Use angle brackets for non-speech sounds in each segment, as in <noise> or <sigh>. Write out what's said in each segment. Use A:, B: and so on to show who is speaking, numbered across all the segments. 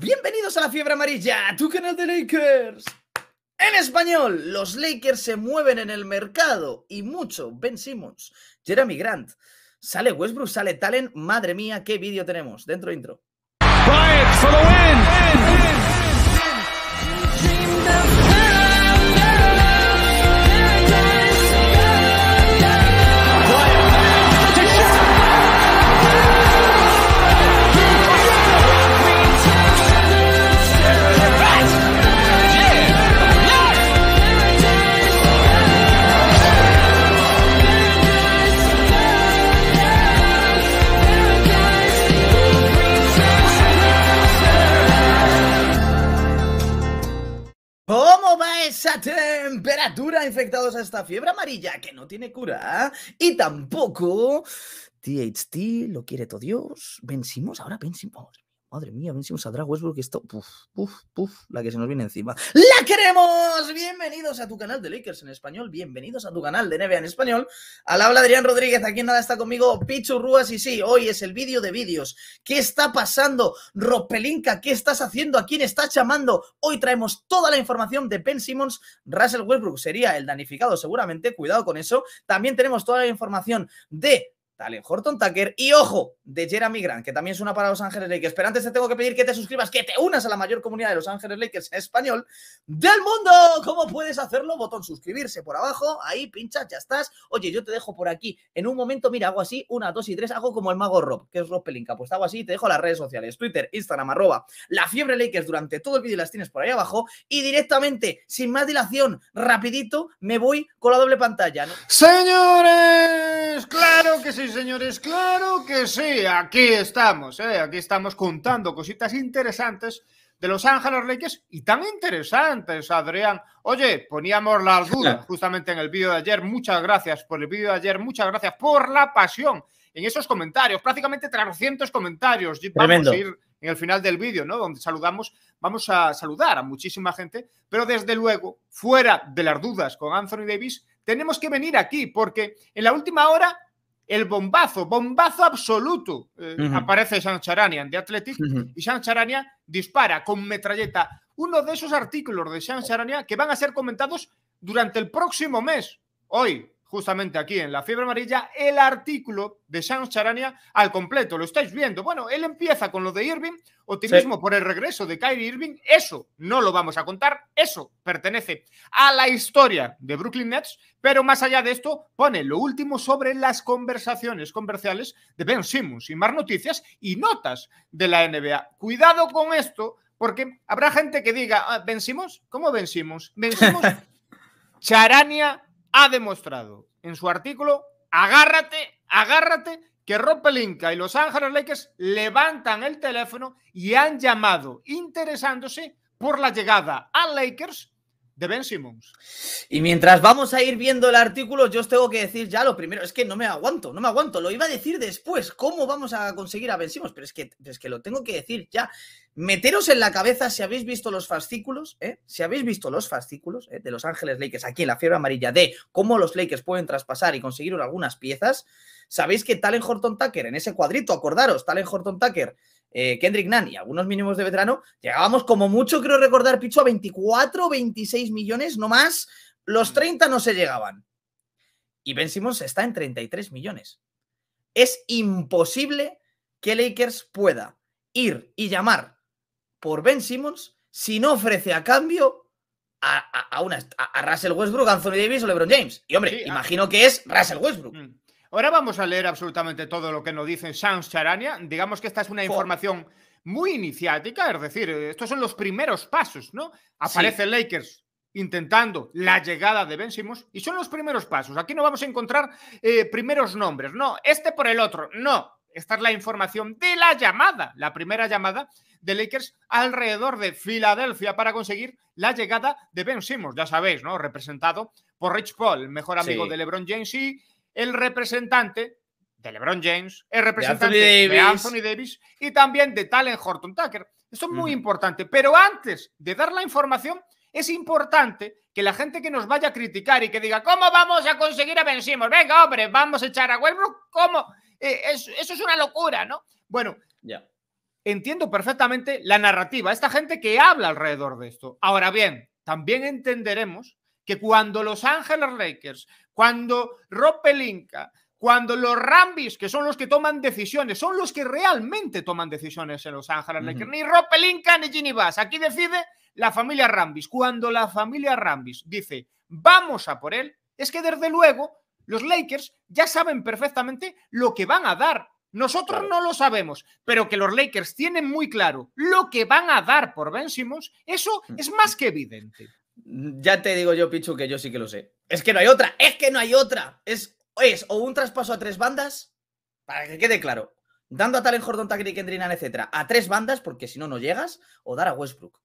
A: Bienvenidos a la fiebre amarilla, tu canal de Lakers. En español, los Lakers se mueven en el mercado y mucho. Ben Simmons, Jeremy Grant, sale Westbrook, sale Talen. Madre mía, qué vídeo tenemos. Dentro intro. esa temperatura infectados a esta fiebre amarilla que no tiene cura y tampoco THT lo quiere todo Dios. Vencimos, ahora vencimos. Madre mía, venimos a Drag Westbrook esto. Puf, puf, puf, la que se nos viene encima. ¡La queremos! Bienvenidos a tu canal de Lakers en español. Bienvenidos a tu canal de NBA en español. Al habla Adrián Rodríguez, aquí en nada está conmigo Pichu Rúas. Y sí, hoy es el vídeo de vídeos. ¿Qué está pasando, Ropelinka? ¿Qué estás haciendo? ¿A quién estás llamando? Hoy traemos toda la información de Ben Simmons. Russell Westbrook sería el danificado, seguramente. Cuidado con eso. También tenemos toda la información de Dale, Horton Tucker y ojo de Jeremy Grant, que también es una para Los Ángeles Lakers. Pero antes te tengo que pedir que te suscribas, que te unas a la mayor comunidad de Los Ángeles Lakers en español del mundo. ¿Cómo puedes hacerlo? Botón suscribirse por abajo, ahí pincha, ya estás. Oye, yo te dejo por aquí en un momento, mira, hago así, una, dos y tres, hago como el mago Rob, que es Rob Pelinka. Pues hago así, te dejo las redes sociales, Twitter, Instagram, arroba, la fiebre Lakers durante todo el vídeo las tienes por ahí abajo y directamente, sin más dilación, rapidito, me voy con la doble pantalla. Señores, claro que sí
B: señores, claro que sí, aquí estamos, eh, aquí estamos contando cositas interesantes de Los Ángeles Lakers y tan interesantes, Adrián. Oye, poníamos las dudas justamente en el vídeo de ayer, muchas gracias por el vídeo de ayer, muchas gracias por la pasión en esos comentarios, prácticamente 300 comentarios. y Vamos a ir en el final del vídeo, ¿no? Donde saludamos, vamos a saludar a muchísima gente, pero desde luego, fuera de las dudas con Anthony Davis, tenemos que venir aquí porque en la última hora el bombazo, bombazo absoluto. Eh, aparece uh -huh. Aparece de Athletic y -huh. y dispara con metralleta uno de esos artículos de Charanian que van a ser comentados durante el próximo mes. Hoy, justamente aquí en La Fiebre Amarilla, el artículo de Sean Charania al completo. Lo estáis viendo. Bueno, él empieza con lo de Irving, optimismo por el regreso de Kyrie Irving. Eso no lo vamos a contar, eso pertenece a la historia de Brooklyn Nets, pero más allá de esto, pone lo último sobre las conversaciones comerciales de Ben Simmons y más noticias y notas de la NBA. Cuidado con esto, porque habrá gente que diga, ¿vencimos? Ah, ¿Cómo vencimos? Vencimos. <laughs> Charania ha demostrado en su artículo, agárrate, agárrate, que Ropelinka y los Ángeles Lakers levantan el teléfono y han llamado interesándose por la llegada a Lakers
A: de Ben Y mientras vamos a ir viendo el artículo, yo os tengo que decir ya lo primero, es que no me aguanto, no me aguanto, lo iba a decir después, cómo vamos a conseguir a Ben pero es que, es que lo tengo que decir ya. Meteros en la cabeza si habéis visto los fascículos, ¿eh? si habéis visto los fascículos ¿eh? de Los Ángeles Lakers aquí en la fiebre amarilla de cómo los Lakers pueden traspasar y conseguir algunas piezas, sabéis que Talen Horton Tucker en ese cuadrito, acordaros, Talen Horton Tucker eh, Kendrick Nunn y algunos mínimos de veterano, llegábamos como mucho, creo recordar, Picho, a 24 26 millones, no más. Los 30 mm. no se llegaban. Y Ben Simmons está en 33 millones. Es imposible que Lakers pueda ir y llamar por Ben Simmons si no ofrece a cambio a, Russell Westbrook, Anthony Davis o LeBron James. Y hombre, ah. imagino que es Russell Westbrook. Mm. Ahora vamos a leer absolutamente
B: todo lo que nos dice Sans Charania. Digamos que esta es una información muy iniciática, es decir, eh, estos son los primeros pasos, ¿no? Aparece Lakers intentando la llegada de Ben y son los primeros pasos. Aquí no vamos a encontrar eh, primeros nombres, no, este por el otro, no. Esta es la información de la llamada, la primera llamada de Lakers alrededor de Filadelfia para conseguir la llegada de Ben ya sabéis, ¿no? Representado por Rich Paul, mejor amigo de LeBron James y el representante de LeBron James, el representante de Anthony, Davis, y también de Talen Horton Tucker. Esto es muy importante. Pero antes de dar la información, es importante que la gente que nos vaya a criticar y que diga, ¿cómo vamos a conseguir a Ben Venga, hombre, vamos a echar a Westbrook. ¿Cómo? Eh, eso, es una locura, ¿no? Bueno, ya entiendo perfectamente la narrativa, esta gente que habla alrededor de esto. Ahora bien, también entenderemos que cuando Los Ángeles Lakers, cuando Rob Pelinka, cuando los Rambis, que son los que toman decisiones, son los que realmente toman decisiones en Los Ángeles Lakers, ni Rob Pelinka ni Ginny aquí decide la familia Rambis. Cuando la familia Rambis dice, vamos a por él, es que desde luego los Lakers ya saben perfectamente lo que van a dar nosotros no lo sabemos, pero que los Lakers tienen muy claro lo que van a
A: dar por Ben eso mm. es más que evidente. Ya te digo yo, Pichu, que yo sí que lo sé. Es que no hay otra, es que no hay otra. Es, es o un traspaso a tres bandas, para que quede claro, dando a Talen Jordan, Tagri, Kendrinan, etcétera, a tres bandas, porque si no, no llegas, o dar a Westbrook.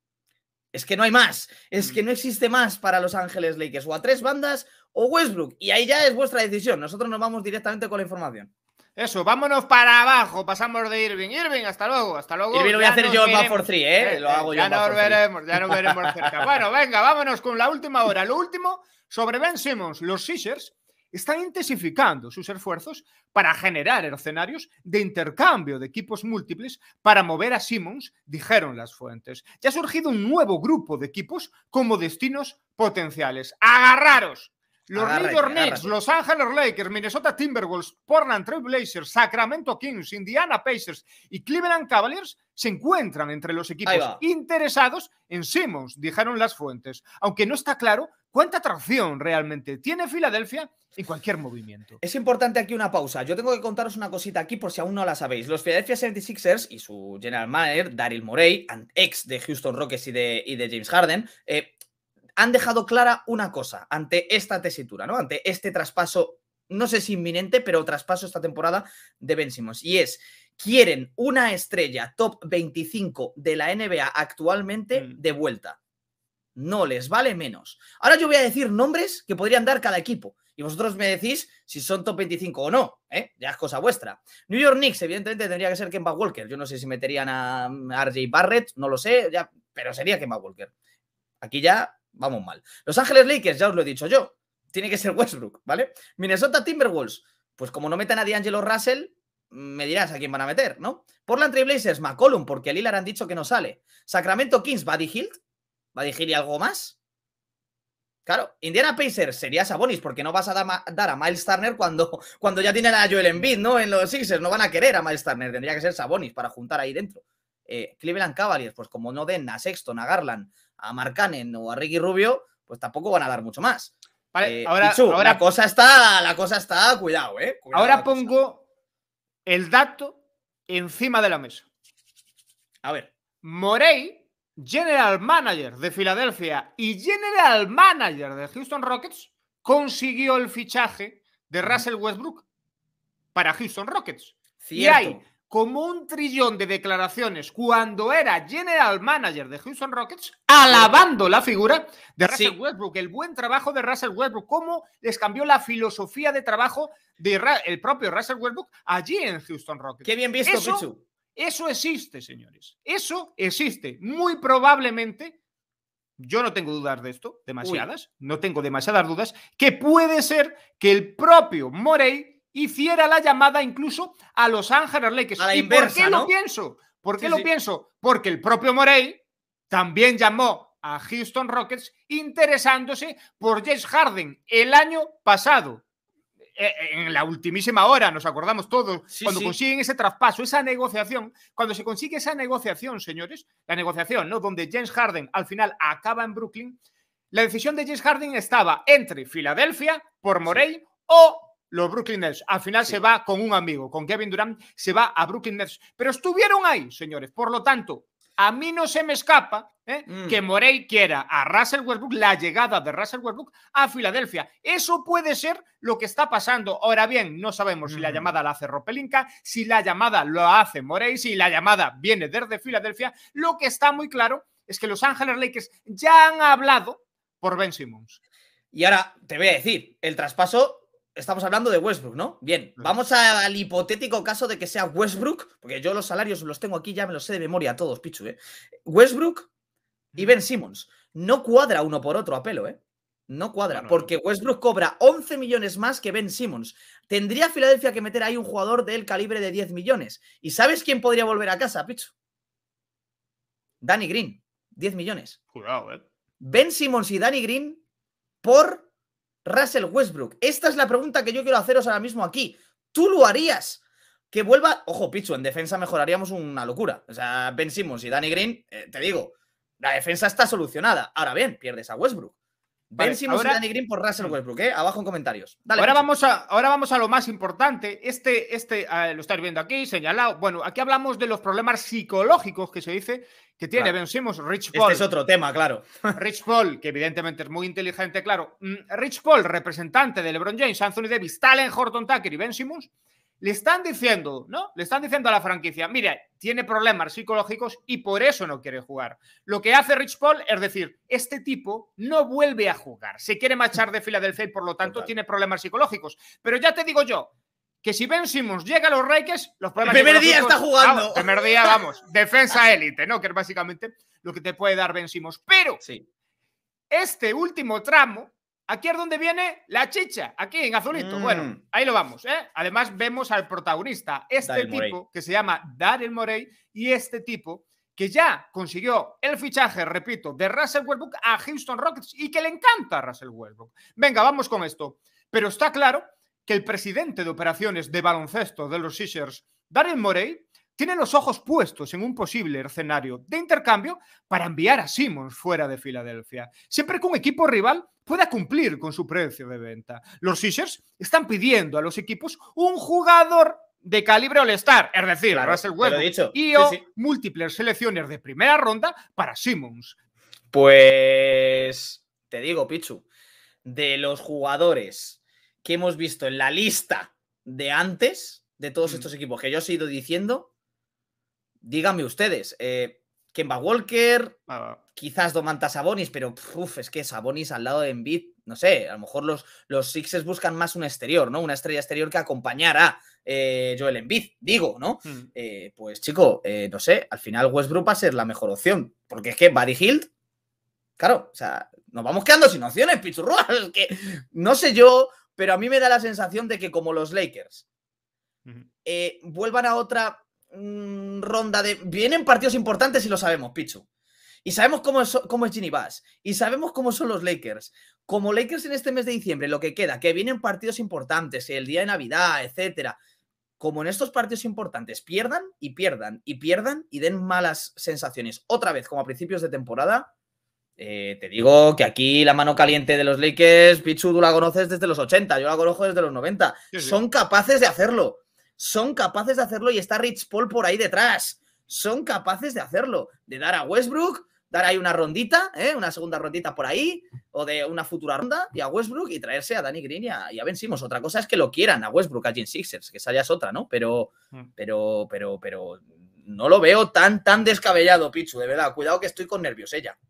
A: Es que no hay más, es que no existe más para Los Ángeles Lakers, o a tres bandas o Westbrook. Y ahí ya es vuestra decisión, nosotros nos vamos directamente con la información. Eso, vámonos para abajo, pasamos de Irving. Irving, hasta luego, hasta luego. Irving lo voy a hacer yo en for 3, ¿eh? Lo eh, hago yo. Ya nos veremos, ya veremos <laughs> cerca. Bueno,
B: venga, vámonos con la última hora. Lo último sobre Ben Simmons. Los Sixers están intensificando sus esfuerzos para generar escenarios de intercambio de equipos múltiples para mover a Simmons, dijeron las fuentes. Ya ha surgido un nuevo grupo de equipos como destinos potenciales. Agarraros,
A: los New York Knicks,
B: Los Angeles Lakers, Minnesota Timberwolves, Portland Trail Blazers, Sacramento Kings, Indiana Pacers y Cleveland Cavaliers se encuentran entre los equipos interesados en Simmons, dijeron las fuentes, aunque no está claro cuánta atracción
A: realmente tiene Filadelfia y cualquier movimiento. Es importante aquí una pausa. Yo tengo que contaros una cosita aquí por si aún no la sabéis. Los Philadelphia 76ers y su general manager, Daryl Morey, ex de Houston Rockets y de, James Harden, eh, han dejado clara una cosa ante esta tesitura, ¿no? Ante este traspaso, no sé si inminente, pero traspaso esta temporada de Benzimos, Y es, quieren una estrella top 25 de la NBA actualmente mm. de vuelta. No les vale menos. Ahora yo voy a decir nombres que podrían dar cada equipo. Y vosotros me decís si son top 25 o no, ¿eh? Ya es cosa vuestra. New York Knicks, evidentemente, tendría que ser Kemba Walker. Yo no sé si meterían a RJ Barrett, no lo sé, ya, pero sería Kemba Walker. Aquí ya vamos mal. Los Ángeles Lakers, ya os lo he dicho yo, tiene que ser Westbrook, ¿vale? Minnesota Timberwolves, pues como no metan a D'Angelo Russell, mm, me dirás a quién van a meter, ¿no? Portland blazers McCollum, porque a Lillard han dicho que no sale. Sacramento Kings, Buddy Hill, Buddy Hill y algo más. Claro, Indiana Pacers sería Sabonis, porque no vas a dar a Miles Turner cuando, <laughs> cuando ya tienen a Joel Embiid, ¿no? En los Sixers, no van a querer a Miles Turner, tendría que ser Sabonis para juntar ahí dentro. Eh, Cleveland Cavaliers, pues como no den a Sexton, a Garland, a Mark Cannon o a Ricky Rubio, pues tampoco van a dar mucho más. Eh, ahora, ahora la cosa está, la cosa está, cuidado, eh. ahora pongo
B: el dato encima de la mesa. A ver. Morey, general manager de Filadelfia y general manager de Houston Rockets, consiguió el fichaje de Russell Westbrook para Houston Rockets. Cierto como un trillón de declaraciones cuando era general manager de Houston Rockets, ah. alabando la figura de Russell Westbrook, el buen trabajo de Russell Westbrook, cómo les cambió la filosofía de trabajo del el propio Russell Westbrook allí en Houston Rockets. Qué bien visto, eso, Eso existe, señores. Eso existe. Muy probablemente, yo no tengo dudas de esto, demasiadas, no tengo demasiadas dudas, que puede ser que el propio Morey hiciera la llamada incluso a Los Ángeles Lakers. ¿Y por qué ¿no? lo pienso? ¿Por qué lo pienso? Porque el propio Morey también llamó a Houston Rockets interesándose por James Harden el año pasado. E, e, en la ultimísima hora, nos acordamos todos, cuando consiguen ese traspaso, esa negociación, cuando se consigue esa negociación, señores, la negociación, ¿no? Donde James Harden al final acaba en Brooklyn, la decisión de James Harden estaba entre Filadelfia por Morey o los Brooklyn Nets. Al final se va con un amigo, con Kevin Durant, se va a Brooklyn Nets. Pero estuvieron ahí, señores. Por lo tanto, a mí no se me escapa ¿eh? mm. que Morey quiera a Russell Westbrook, la llegada de Russell Westbrook a Filadelfia. Eso puede ser lo que está pasando. Ahora bien, no sabemos si la mm. llamada la hace Ropelinka, si la llamada lo hace Morey, si la llamada viene desde Filadelfia. Lo que está muy claro es que los Ángeles Lakers ya han hablado por Ben Simmons.
A: Y ahora te voy a decir, el traspaso estamos hablando de Westbrook, ¿no? Bien, vamos al hipotético caso de que sea Westbrook, porque yo los salarios los tengo aquí, ya me los sé de memoria a todos, Pichu, ¿eh? Westbrook y Ben Simmons. No cuadra uno por otro a pelo, ¿eh? No cuadra, porque Westbrook cobra 11 millones más que Ben Simmons. Tendría Filadelfia que meter ahí un jugador del calibre de 10 millones. ¿Y sabes quién podría volver a casa, Pichu? Danny Green, 10 millones. Jurado, ¿eh? Ben Simmons y Danny Green por Russell Westbrook? Esta es la pregunta que yo quiero haceros ahora mismo aquí. ¿Tú lo harías? Que vuelva, ojo, Pichu, en defensa mejoraríamos una locura. O sea, Ben Simmons y Danny Green, eh, te digo, la defensa está solucionada. Ahora bien, pierdes a Westbrook. Ben y Danny Green por Russell Westbrook, ¿eh? Abajo en comentarios. ahora,
B: vamos a, ahora vamos a lo más importante. Este, este ah, lo estáis viendo aquí, señalado. Bueno, aquí hablamos de los problemas psicológicos que se dice que tiene. Ben Simus, Rich este Paul. Este es otro tema, claro. <laughs> Rich Paul, que evidentemente es muy inteligente, claro. Mm, Rich Paul, representante de LeBron James, Anthony Davis, Talen Horton Tucker y Ben Simmons, le están diciendo, ¿no? Le están diciendo a la franquicia, mira, tiene problemas psicológicos y por eso no quiere jugar. Lo que hace Rich Paul es decir, este tipo no vuelve a jugar. Se quiere marchar de Filadelfia y por lo tanto tiene problemas psicológicos. Pero ya te digo yo, que si Ben llega a los Rikers, los problemas. primer día está jugando. primer día, vamos. <laughs> defensa élite, ¿no? Que es básicamente lo que te puede dar Ben Pero sí. este último tramo, aquí es donde viene la chicha, aquí en azulito. Mm. Bueno, ahí lo vamos. ¿eh? Además, vemos al protagonista, este tipo que se llama Daryl Morey, y este tipo que ya consiguió el fichaje, repito, de Russell Westbrook a Houston Rockets y que le encanta a Russell Westbrook. Venga, vamos con esto. Pero está claro que el presidente de operaciones de baloncesto de los Sixers, Darren Morey, tiene los ojos puestos en un posible escenario de intercambio para enviar a Simmons fuera de Filadelfia, siempre que un equipo rival pueda cumplir con su precio de venta. Los Sixers están pidiendo a los equipos un jugador de calibre All-Star, es decir, Russell y o múltiples selecciones de primera ronda
A: para Simmons. Pues te digo, Pichu, de los jugadores que hemos visto en la lista de antes de todos mm. estos equipos que yo os he ido diciendo, díganme ustedes, eh, Kemba Walker, ah, quizás Domantas Sabonis, pero uf, es que Sabonis al lado de Embiid, no sé, a lo mejor los, los Sixers buscan más un exterior, ¿no? Una estrella exterior que acompañara eh, Joel Embiid, digo, ¿no? Mm. Eh, pues chico, eh, no sé, al final Westbrook va a ser la mejor opción, porque es que Buddy Hilt, claro, o sea, nos vamos quedando sin opciones, Pichurro, es que no sé yo pero a mí me da la sensación de que como los Lakers eh, vuelvan a otra mm, ronda de... Vienen partidos importantes y lo sabemos, Pichu. Y sabemos cómo es, cómo es Ginny Bass. Y sabemos cómo son los Lakers. Como Lakers en este mes de diciembre, lo que queda, que vienen partidos importantes, el día de Navidad, etcétera. Como en estos partidos importantes pierdan y pierdan y pierdan y den malas sensaciones otra vez, como a principios de temporada, eh, te digo que aquí la mano caliente de los Lakers, Pichu, tú la conoces desde los 80, yo la conozco desde los 90. Son capaces de hacerlo. Son capaces de hacerlo y está Rich Paul por ahí detrás. Son capaces de hacerlo. De dar a Westbrook, dar ahí una rondita, ¿eh? una segunda rondita por ahí, o de una futura ronda, y a Westbrook y traerse a Danny Green y ya vencimos. Otra cosa es que lo quieran a Westbrook, a Jim Sixers, que esa ya es otra, ¿no? Pero, mm. pero, pero, pero no lo veo tan, tan descabellado, Pichu, de verdad. Cuidado que estoy con nervios ella. Eh,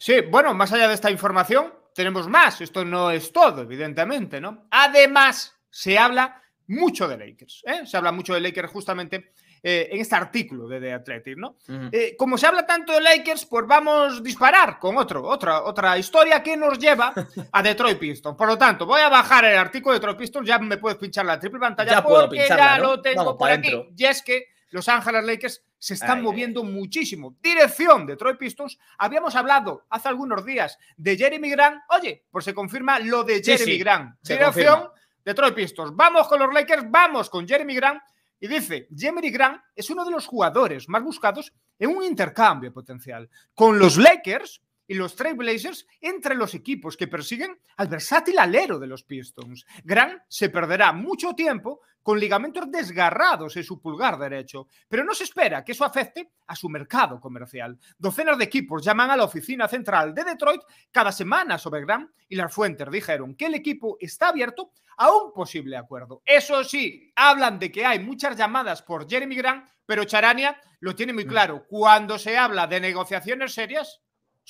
A: Sí, bueno, más allá de
B: esta información, tenemos más. Esto no es todo, evidentemente, ¿no? Además, se habla mucho de Lakers. ¿eh? Se habla mucho de Lakers justamente eh, en este artículo de The Athletic, ¿no? Eh, como se habla tanto de Lakers, pues vamos a disparar con otro, otra, otra historia que nos lleva a Detroit Pistons. Por lo tanto, voy a bajar el artículo de Detroit Pistons. Ya me puedes pinchar la triple pantalla porque ya lo tengo por aquí. Y es que los Ángeles Lakers se están moviendo muchísimo. Dirección de Troy Pistons. Habíamos hablado hace algunos días de Jeremy Grant. Oye, por pues se confirma lo de Jeremy Grant. Dirección de Troy Pistons. Vamos con los Lakers, vamos con Jeremy Grant. Y dice, Jeremy Grant es uno de los jugadores más buscados en un intercambio potencial con los Lakers y los Trailblazers entre los equipos que persiguen al versátil alero de los Pistons. Grant se perderá mucho tiempo con ligamentos desgarrados en su pulgar derecho, pero no se espera que eso afecte a su mercado comercial. Docenas de equipos llaman a la oficina central de Detroit cada semana sobre Grant y las fuentes dijeron que el equipo está abierto a un posible acuerdo. Eso sí, hablan de que hay muchas llamadas por Jeremy Grant, pero Charania lo tiene muy mm. claro. Cuando se habla de negociaciones
A: serias,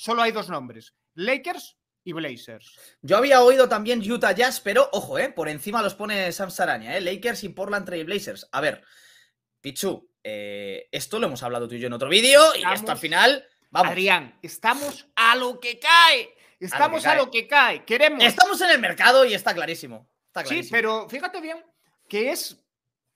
A: solo hay dos nombres, Lakers y Blazers. Yo había oído también Utah Jazz, pero ojo, eh, por encima los pone Sam Saraña, eh, Lakers y Portland Trail Blazers. A ver, Pichu, eh, esto lo hemos hablado tú y yo en otro vídeo y hasta al final, vamos. Adrián, estamos a lo que cae. Estamos a lo que cae. Queremos. Estamos en el mercado y está clarísimo. está clarísimo. Sí, pero fíjate bien que es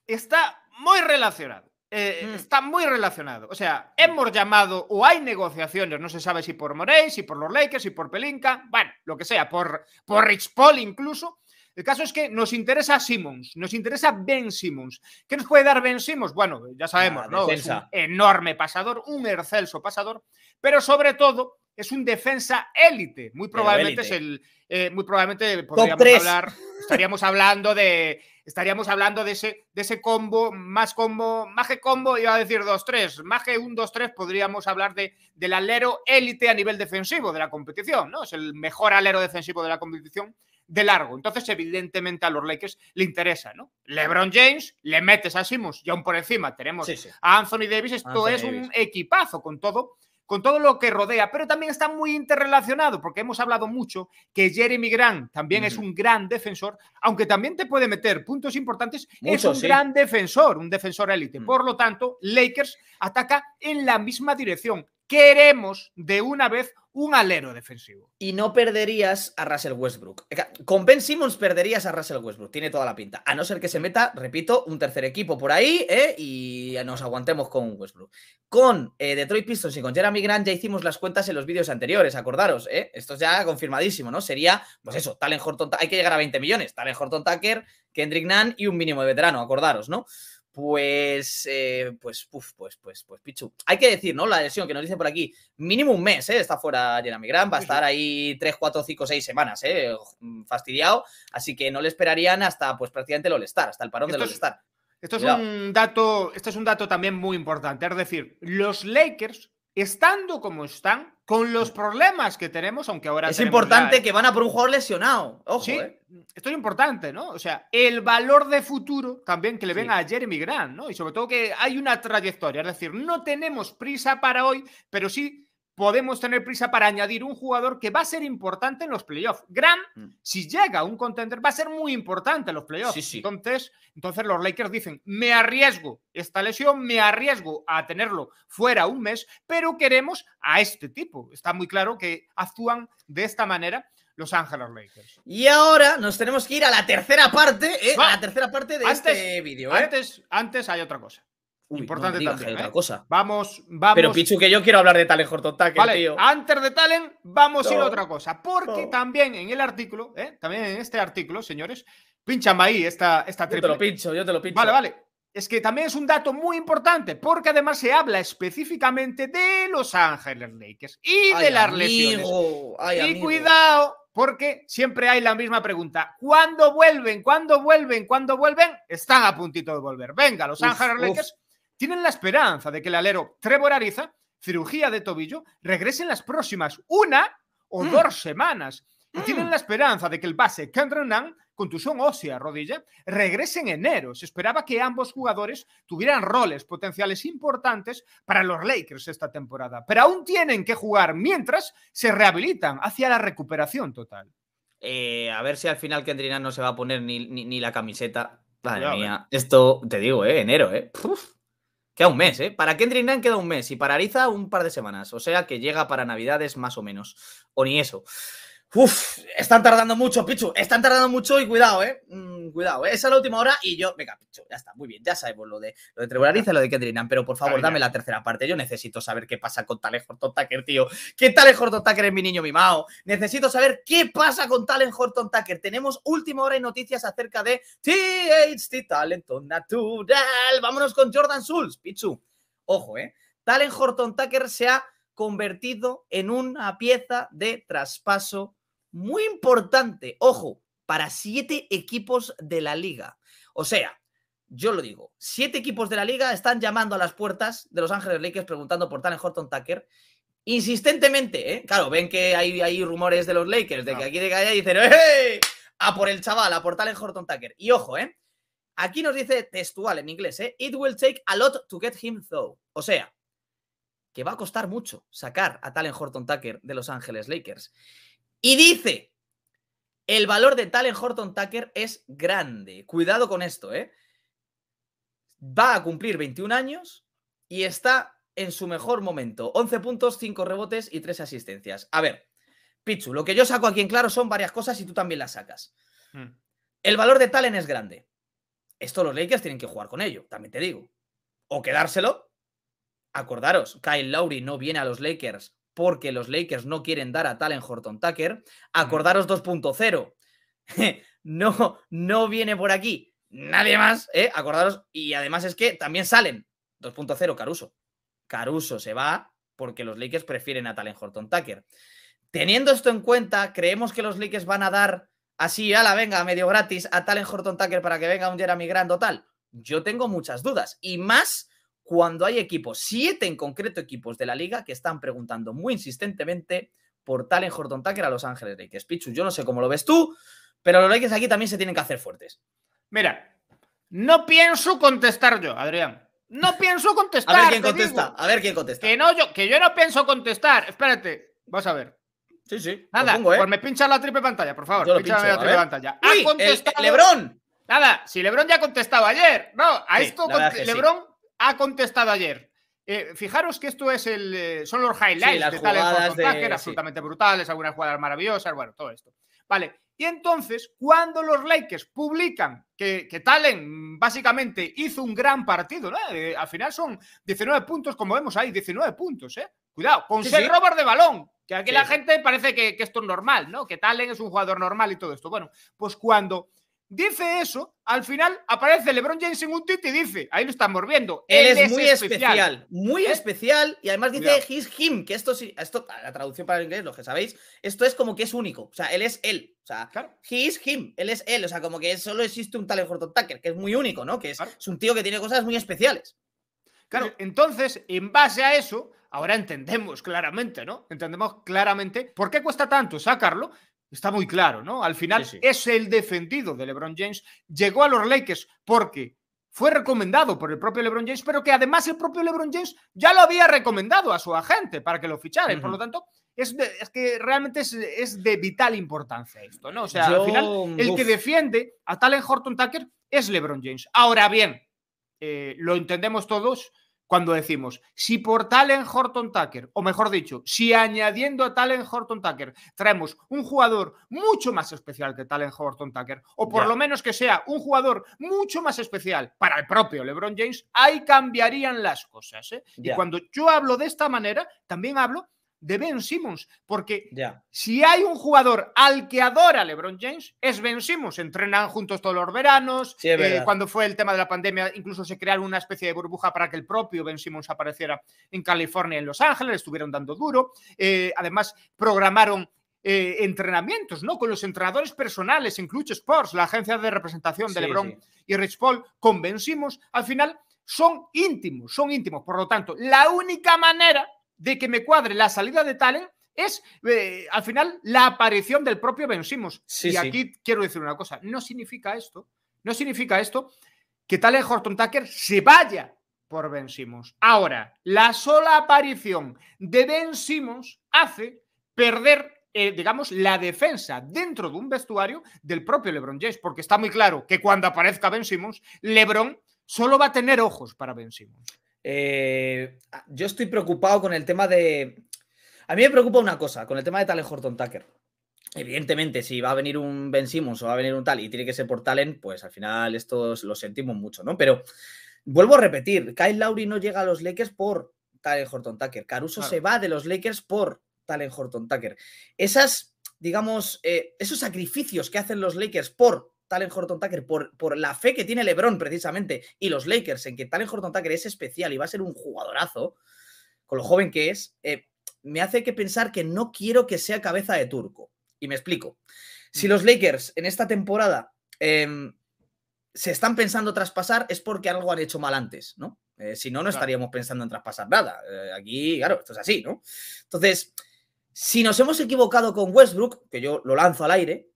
A: está
B: muy relacionado. Eh, mm. está muy relacionado. O sea, mm. hemos llamado o hay negociaciones, no se sabe si por Morey, si por los Lakers, si por Pelinka, bueno, lo que sea, por, por Rich Paul incluso. El caso es que nos interesa Simmons, nos interesa Ben Simmons. ¿Qué nos puede dar Ben Simmons? Bueno, ya sabemos, ¿no? Es un enorme pasador, un excelso pasador, pero sobre todo es un defensa élite. Muy probablemente es el. Eh, muy probablemente podríamos hablar. Estaríamos hablando de. Estaríamos hablando de ese, de ese combo, más combo, más que combo, iba a decir 2-3, más que un 2-3, podríamos hablar de, del alero élite a nivel defensivo de la competición, ¿no? Es el mejor alero defensivo de la competición de largo. Entonces, evidentemente, a los Lakers le interesa, ¿no? LeBron James, le metes a Simus y aún por encima tenemos a Anthony Davis, esto es un equipazo con todo con todo lo que rodea, pero también está muy interrelacionado, porque hemos hablado mucho que Jeremy Grant también es un gran defensor, aunque también te puede meter puntos importantes, es un gran defensor, un defensor élite. Mm. Por lo tanto, Lakers ataca en la misma dirección queremos
A: de una vez un alero defensivo. Y no perderías a Russell Westbrook. Con Ben Simmons perderías a Russell Westbrook, tiene toda la pinta. A no ser que se meta, repito, un tercer equipo por ahí eh, y nos aguantemos con Westbrook. Con eh, Detroit Pistons y con Jeremy Grant ya hicimos las cuentas en los vídeos anteriores, acordaros. ¿eh? Esto es ya confirmadísimo, ¿no? Sería, pues eso, Talen Horton, hay que llegar a 20 millones. Talen Horton Tucker, Kendrick Nunn y un mínimo de veterano, acordaros, ¿no? pues, eh, pues, pues, pues, pues, Pichu. Hay que decir, ¿no? La lesión que nos dicen por aquí, mínimo un mes, ¿eh? Está fuera la Grant, va a estar ahí 3, 4, 5, 6 semanas, ¿eh? Mm, fastidiado, así que no le esperarían hasta, pues, prácticamente el all hasta el parón de del all Esto es, un
B: dato, esto es un dato también muy importante, es decir, los Lakers estando como están, con los mm. problemas que tenemos, aunque ahora... Es importante que van a por un jugador lesionado. Ojo, sí, eh. Esto es importante, ¿no? O sea, el valor de futuro también que le ven a Jeremy Grant, ¿no? Y sobre todo que hay una trayectoria, es decir, no tenemos prisa para hoy, pero sí podemos tener prisa para añadir un jugador que va a ser importante en los playoffs. Graham, mm. si llega un contender, va a ser muy importante en los playoffs. Entonces, entonces los Lakers dicen, me arriesgo esta lesión, me arriesgo a tenerlo fuera un mes, pero queremos a este tipo. Está muy claro que actúan de esta manera los Ángeles Lakers. Y
A: ahora nos tenemos que ir a la tercera parte, ¿eh? a la tercera parte de este vídeo. ¿eh? Antes, antes hay otra cosa. Importante ¿eh? cosa. Vamos, vamos. Pero Pichu, que yo quiero hablar de Talent Horton Tucker, vale,
B: Antes de Talent, vamos a ir a otra cosa. Porque también en el artículo, ¿eh? también en este artículo, señores, pinchan ahí esta, esta triple. Yo te lo pincho, yo te lo pincho. Vale, vale. Es que también es un dato muy importante, porque además se habla específicamente de Los Ángeles Lakers y de las lesiones. y cuidado, porque siempre hay la misma pregunta. ¿Cuándo vuelven? ¿Cuándo vuelven? ¿Cuándo vuelven? Están a puntito de volver. Venga, Los Ángeles Lakers tienen la esperanza de que el alero Trevor Ariza, cirugía de tobillo, regrese en las próximas una o mm. dos semanas. Y mm. tienen la esperanza de que el base Kendrick Nang, contusión ósea rodilla, regrese en enero. Se esperaba que ambos jugadores tuvieran roles potenciales importantes para los Lakers esta temporada, pero aún tienen que jugar mientras se rehabilitan hacia la recuperación total.
A: Eh, a ver si al final Nunn no se va a poner ni, la camiseta. Madre mía, eh. esto te digo, eh, enero, eh. Queda un mes, ¿eh? Para Kendrick Nunn queda un mes y para Ariza un par de semanas. O sea que llega para Navidades más o menos. O ni eso. Uf, están tardando mucho, Pichu. Están tardando mucho y cuidado, ¿eh? Mm, cuidado, ¿eh? esa es la última hora y yo... Venga, Pichu, ya está, muy bien. Ya sabemos lo de, lo de y lo de Kendrinan, pero por favor, dame la tercera parte. Yo necesito saber qué pasa con Talen Horton Tucker, tío. ¿Qué Talen Horton Tucker es mi niño mimado? Necesito saber qué pasa con Talen Horton Tucker. Tenemos última hora y noticias acerca de THT Talento Natural. Vámonos con Jordan Souls, Pichu. Ojo, ¿eh? Talen Horton Tucker se ha convertido en una pieza de traspaso muy importante, ojo, para siete equipos de la liga. O sea, yo lo digo, siete equipos de la liga están llamando a las puertas de Los Ángeles Lakers preguntando por Talen Horton Tucker. Insistentemente, ¿eh? claro, ven que hay, rumores de los Lakers, de que aquí de calle dicen, ¡Eh! A por el chaval, a por Talen Horton Tucker. Y ojo, ¿eh? Aquí nos dice textual en inglés, ¿eh? It will take a lot to get him though. O sea, que va a costar mucho sacar a Talen Horton Tucker de Los Ángeles Lakers. Y dice, el valor de Talen Horton Tucker es grande. Cuidado con esto, ¿eh? Va a cumplir 21 años y está en su mejor momento. 11 puntos, 5 rebotes y 3 asistencias. A ver, Pichu, lo que yo saco aquí en claro son varias cosas y tú también las sacas. Hmm. El valor de Talen es grande. Esto los Lakers tienen que jugar con ello, también te digo. O quedárselo. Acordaros, Kyle Lowry no viene a los Lakers porque los Lakers no quieren dar a Talen Horton Tucker. Acordaros 2.0. <laughs> no, no viene por aquí nadie más, ¿eh? Acordaros. Y además es que también salen 2.0 Caruso. Caruso se va porque los Lakers prefieren a Talen Horton Tucker. Teniendo esto en cuenta, creemos que los Lakers van a dar así, a la venga, medio gratis, a Talen Horton Tucker para que venga un Jeremy Grand o tal. Yo tengo muchas dudas. Y más cuando hay equipos, siete en concreto equipos de la liga, que están preguntando muy insistentemente por Talen Horton Tucker a Los Ángeles Lakers. Pichu, yo no sé cómo lo ves tú, pero los Lakers aquí también se tienen que hacer fuertes. Mira, no pienso contestar yo,
B: Adrián. No pienso contestar. <laughs> a ver quién contesta, a ver quién contesta. Que yo, que yo no pienso contestar. Espérate, vas a ver. Sí, sí. Nada, ¿eh? pues me pincha la triple pantalla, por favor. pincho, la triple pantalla. Nada, si Lebrón ya ha contestado ayer. No, a esto Lebron ha contestado ayer. Eh, fijaros que esto es el, eh, son los highlights de Talen, de tales absolutamente brutales, algunas jugadas maravillosas, bueno, todo esto. Vale, y entonces, cuando los Lakers publican que, Talen básicamente hizo un gran partido, ¿no? Eh, al final son 19 puntos, como vemos ahí, 19 puntos, ¿eh? Cuidado, con el seis de balón, que aquí la gente parece que, que, esto es normal, ¿no? Que Talen es un jugador normal y todo esto. Bueno, pues cuando Dice eso, al final aparece LeBron James en un tweet y dice, ahí lo
A: estamos viendo. Él, es, muy especial, muy ¿Eh? especial y además dice his him, que esto sí, esto la traducción para el inglés, lo que sabéis, esto es como que es único, o sea, él es él, o sea, claro. he him, él es él, o sea, como que solo existe un tal Horton Tucker, que es muy único, ¿no? Que es, es un tío que tiene cosas muy especiales. Claro, entonces, en base a eso, ahora entendemos claramente,
B: ¿no? Entendemos claramente por qué cuesta tanto sacarlo, Está muy claro, ¿no? Al final es el defendido de LeBron James. Llegó a los Lakers porque fue recomendado por el propio LeBron James, pero que además el propio LeBron James ya lo había recomendado a su agente para que lo fichara. por lo tanto, es, que realmente es, de vital importancia esto, ¿no? O sea, al final, el que defiende a Talen Horton Tucker es LeBron James. Ahora bien, eh, lo entendemos todos cuando decimos, si por Talen Horton Tucker, o mejor dicho, si añadiendo a Talen Horton Tucker traemos un jugador mucho más especial que Talen Horton Tucker, o por lo menos que sea un jugador mucho más especial para el propio LeBron James, ahí cambiarían las cosas. ¿eh? Y cuando yo hablo de esta manera, también hablo de Ben Simmons, porque si hay un jugador al que adora LeBron James, es Ben Simmons. Entrenan juntos todos los veranos, eh, cuando fue el tema de la pandemia, incluso se crearon una especie de burbuja para que el propio Ben Simmons apareciera en California, en Los Ángeles, estuvieron dando duro. Eh, además, programaron eh, entrenamientos, ¿no? Con los entrenadores personales en Clutch Sports, la agencia de representación de LeBron y Rich Paul, convencimos. Al final, son íntimos, son íntimos. Por lo tanto, la única manera de que me cuadre la salida de Talent es eh, al final la aparición del propio Ben Simmons. y aquí quiero decir una cosa, no significa esto, no significa esto que Talent Horton Tucker se vaya por Ben Ahora, la sola aparición de Ben hace perder eh, digamos, la defensa dentro de un vestuario del propio LeBron James, porque está muy claro que cuando aparezca Ben LeBron solo va a tener ojos
A: para Ben eh, ah, yo estoy preocupado con el tema de. A mí me preocupa una cosa, con el tema de Talen Horton Tucker. Evidentemente, si va a venir un Ben Simmons o va a venir un tal y tiene que ser por Talen, pues al final esto lo sentimos mucho, ¿no? Pero vuelvo a repetir: Kyle Lowry no llega a los Lakers por Talen Horton Tucker. Caruso se va de los Lakers por Talen Horton Tucker. Esas, digamos, eh, esos sacrificios que hacen los Lakers por Talen Horton Tucker por, la fe que tiene LeBron precisamente y los Lakers en que Talen Horton Tucker es especial y va a ser un jugadorazo, con lo joven que es, eh, me hace que pensar que no quiero que sea cabeza de turco. Y me explico. Si mm. los Lakers en esta temporada em, se están pensando traspasar es porque algo han hecho mal antes, ¿no? Eh, si no, no estaríamos pensando en traspasar nada. Eh, aquí, claro, esto es así, ¿no? Entonces, si nos hemos equivocado con Westbrook, que yo lo lanzo al aire,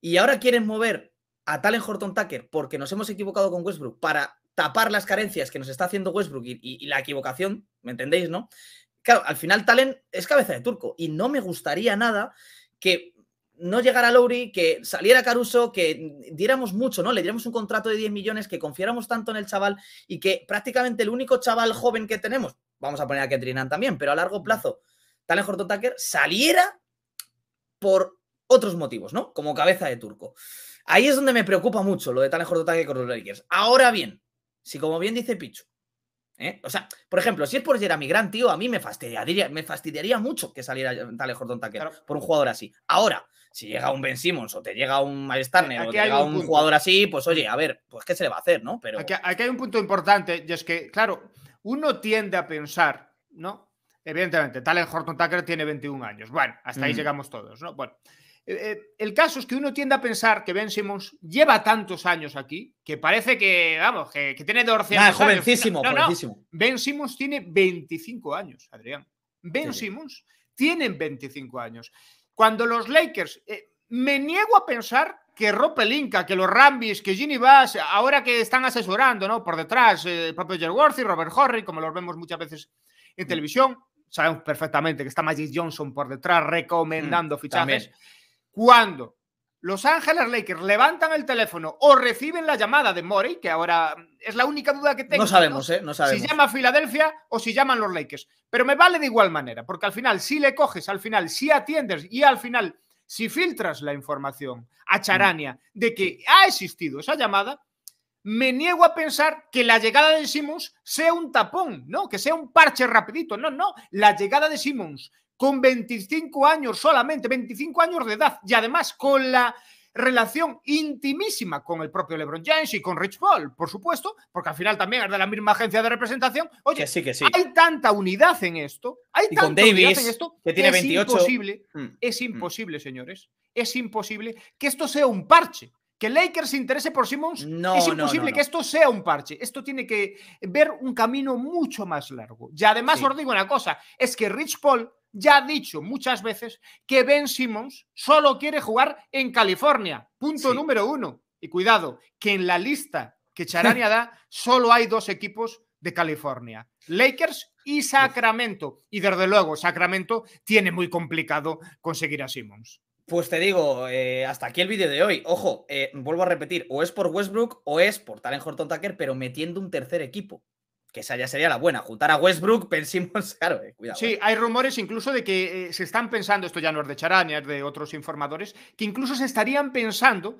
A: y ahora quieren mover a Talen Horton Tucker porque nos hemos equivocado con Westbrook para tapar las carencias que nos está haciendo Westbrook y, la equivocación, ¿me entendéis, no? Claro, al final Talen es cabeza de turco y no me gustaría nada que no llegara Lowry, que saliera Caruso, que diéramos mucho, ¿no? Le diéramos un contrato de 10 millones, que confiáramos tanto en el chaval y que prácticamente el único chaval joven que tenemos, vamos a poner a Ketrinan también, pero a largo plazo, Talen Horton Tucker saliera por otros motivos, ¿no? Como cabeza de turco. Ahí es donde me preocupa mucho lo de Tane Taquer con los Lakers. Ahora bien, si como bien dice Pichu, ¿eh? O sea, por ejemplo, si es por mi gran tío, a mí me fastidiaría, me fastidiaría mucho que saliera Tale Jordan por un jugador así. Ahora, si llega un Ben Simmons o te llega un Maestarner o te llega un, jugador así, pues oye, a ver, pues qué se le va a hacer, ¿no? Pero... Aquí, hay un punto
B: importante y es que, claro, uno tiende a pensar, ¿no? Evidentemente, Talen Horton Tucker tiene 21 años. Bueno, hasta ahí mm. llegamos todos, ¿no? Bueno, eh, eh, el caso es que uno tiende a pensar que Ben Simmons lleva tantos años aquí que parece que, vamos, que, tiene 12 años. jovencísimo, jovencísimo. Ben Simmons tiene 25 años, Adrián. Ben Simmons tiene 25 años. Cuando los Lakers, eh, me niego a pensar que Ropelinka, que los Rambis, que Ginny Bass, ahora que están asesorando, ¿no? Por detrás, eh, Jerry y Robert Horry, como los vemos muchas veces en mm. televisión, sabemos perfectamente que está Magic Johnson por detrás recomendando mm, fichajes. Cuando los Ángeles Lakers levantan el teléfono o reciben la llamada de Morey, que ahora es la única duda que tengo. No sabemos, ¿eh? No sabemos. Si llama a Filadelfia o si llaman los Lakers. Pero me vale de igual manera, porque al final, si le coges, al final, si atiendes y al final, si filtras la información a mm. Charania de que ha existido esa llamada, me niego a pensar que la llegada de Simmons sea un tapón, ¿no? Que sea un parche rapidito. No, no. La llegada de Simmons con 25 años solamente, 25 años de edad, y además con la relación intimísima con el propio LeBron James y con Rich Paul, por supuesto, porque al final también es de la misma agencia de representación. Oye, sí, que sí. hay tanta unidad en esto, hay tanta unidad en esto que tiene 28. Es imposible, mm, es mm. imposible, señores, es imposible que esto sea un parche. Que Lakers se interese por Simmons no, es imposible que esto sea un parche. Esto tiene que ver un camino mucho más largo. Y además os digo una cosa, es que Rich Paul ya ha dicho muchas veces que Ben Simmons solo quiere jugar en California. Punto número uno. Y cuidado, que en la lista que Charania <laughs> da solo hay dos equipos de California, Lakers y Sacramento. Y desde luego, Sacramento
A: tiene muy complicado conseguir a Simmons. Pues te digo, eh, hasta aquí el vídeo de hoy. Ojo, eh, vuelvo a repetir, o es por Westbrook o es por Talen Horton Tucker, pero metiendo un tercer equipo que esa ya sería la buena. Juntar a Westbrook, <laughs> pensemos, claro, eh, cuidado. Sí, eh. hay rumores incluso
B: de que eh, se están pensando, esto ya no es de Charania, es de otros informadores, que incluso se estarían pensando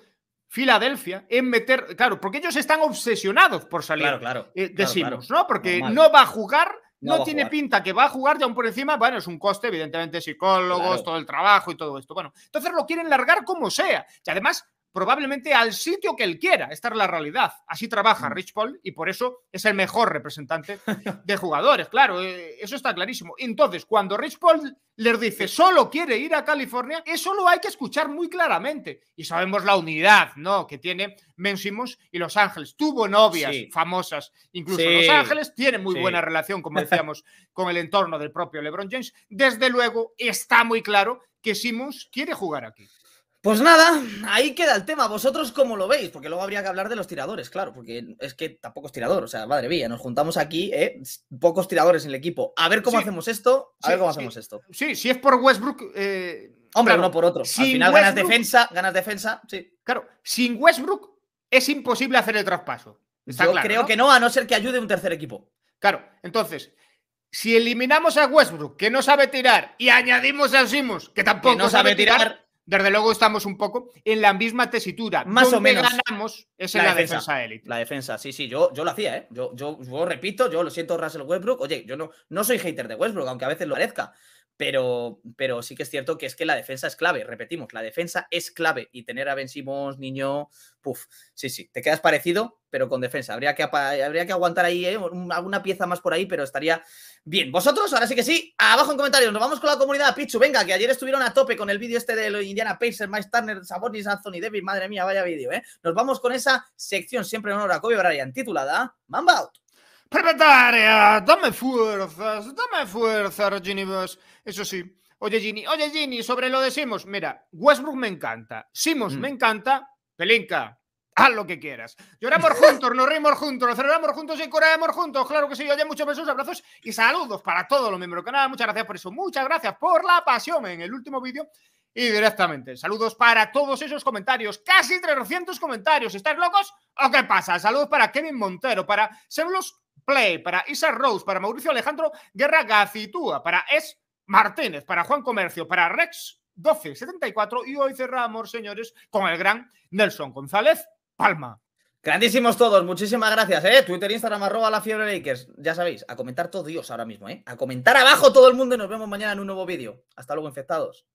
B: Filadelfia en meter, claro, porque ellos están obsesionados por salir, claro, claro, decimos, ¿no? Porque no va a jugar. No, tiene pinta que va a jugar ya aún por encima. Bueno, es un coste, evidentemente, psicólogos, todo el trabajo y todo esto. Bueno, entonces lo quieren largar como sea. Y además, probablemente al sitio que él quiera. Esta es la realidad. Así trabaja mm. Rich Paul y por eso es el mejor representante <laughs> de jugadores. Claro, eh, eso está clarísimo. Entonces, cuando Rich Paul les dice solo quiere ir a California, eso lo hay que escuchar muy claramente. Y sabemos la unidad ¿no? que tiene Simmons y Los Ángeles. Tuvo novias famosas, incluso Los Ángeles, tiene muy buena relación, como decíamos, <laughs> con el entorno del propio LeBron James. Desde
A: luego, está muy claro que Simmons quiere jugar aquí. Pues nada, ahí queda el tema. ¿Vosotros cómo lo veis? Porque luego habría que hablar de los tiradores, claro, porque es que tampoco es tirador. O sea, madre mía, nos juntamos aquí, ¿eh? pocos tiradores en el equipo. A ver cómo hacemos esto, a ver cómo hacemos esto.
B: Sí, si es por Westbrook. Eh, Hombre, no por otro. Al final ganas defensa, ganas defensa, sí. Claro, sin Westbrook es imposible hacer el traspaso. Yo creo que no, a no ser que ayude un tercer equipo. Claro, entonces, si eliminamos a Westbrook, que no sabe tirar, y añadimos a Simus que tampoco sabe, tirar desde luego estamos un poco en la misma tesitura. Más o menos. ganamos es en la, defensa
A: élite. La defensa, sí, sí, yo, yo lo hacía, ¿eh? Yo, yo, repito, yo lo siento Russell Westbrook. Oye, yo no, no soy hater de Westbrook, aunque a veces lo parezca pero, pero sí que es cierto que es que la defensa es clave, repetimos, la defensa es clave y tener a Ben Niño, puf, sí, sí, te quedas parecido, pero con defensa. Habría que, habría que aguantar ahí eh, alguna pieza más por ahí, pero estaría bien. Vosotros, ahora sí que sí, abajo en comentarios, nos vamos con la comunidad, Pichu, venga, que ayer estuvieron a tope con el vídeo este de los Indiana Pacers, Mike Turner, Sabonis, Anthony Davis, madre mía, vaya vídeo, ¿eh? Nos vamos con esa sección siempre en honor a Kobe Bryant, titulada Mamba Prepetaria, dame fuerzas, dame fuerzas, Ginny Eso
B: sí. Oye, Ginny, oye, Ginny, sobre lo de Simos. Mira, Westbrook me encanta, Simos mm. me encanta, Pelinka, haz lo que quieras. Lloramos <laughs> juntos, nos reímos juntos, nos celebramos juntos y corremos juntos. Claro que sí, oye, muchos besos, abrazos y saludos para todos los miembros del canal. Muchas gracias por eso, muchas gracias por la pasión en el último vídeo. Y directamente, saludos para todos esos comentarios, casi 300 comentarios. Estás locos o qué pasa? Saludos para Kevin Montero, para Serlos Play, para Isa Rose, para Mauricio Alejandro Guerra Gacitúa, para Es Martínez, para Juan Comercio, para Rex 1274 y hoy cerramos, señores, con el gran
A: Nelson González Palma. Grandísimos todos, muchísimas gracias, ¿eh? Twitter, Instagram, arroba la fiebre Lakers. Ya sabéis, a comentar todos, Dios ahora mismo, ¿eh? A comentar abajo todo el mundo y nos vemos mañana en un nuevo vídeo. Hasta luego, infectados.